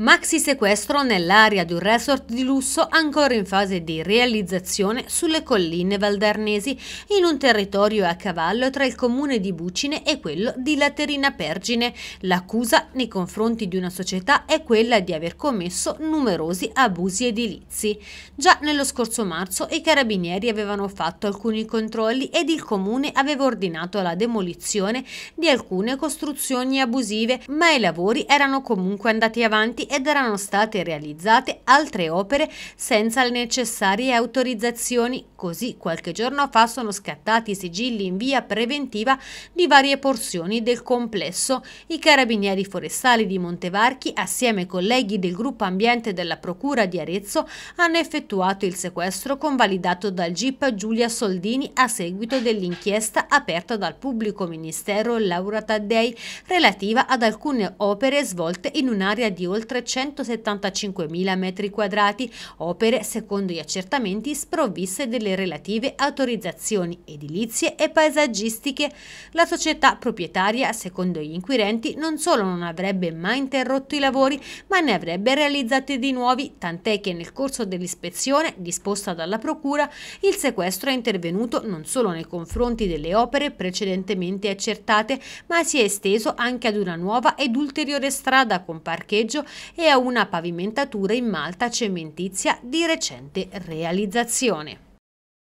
Maxi sequestro nell'area di un resort di lusso ancora in fase di realizzazione sulle colline valdarnesi, in un territorio a cavallo tra il comune di Bucine e quello di Laterina Pergine. L'accusa nei confronti di una società è quella di aver commesso numerosi abusi edilizi. Già nello scorso marzo i carabinieri avevano fatto alcuni controlli ed il comune aveva ordinato la demolizione di alcune costruzioni abusive, ma i lavori erano comunque andati avanti ed erano state realizzate altre opere senza le necessarie autorizzazioni, così qualche giorno fa sono scattati sigilli in via preventiva di varie porzioni del complesso. I carabinieri forestali di Montevarchi, assieme ai colleghi del gruppo ambiente della Procura di Arezzo, hanno effettuato il sequestro convalidato dal GIP Giulia Soldini a seguito dell'inchiesta aperta dal pubblico ministero Laura Taddei relativa ad alcune opere svolte in un'area di oltre 975.000 m2, opere, secondo gli accertamenti, sprovviste delle relative autorizzazioni edilizie e paesaggistiche. La società proprietaria, secondo gli inquirenti, non solo non avrebbe mai interrotto i lavori, ma ne avrebbe realizzati di nuovi, tant'è che nel corso dell'ispezione, disposta dalla Procura, il sequestro è intervenuto non solo nei confronti delle opere precedentemente accertate, ma si è esteso anche ad una nuova ed ulteriore strada con parcheggio e a una pavimentatura in malta cementizia di recente realizzazione.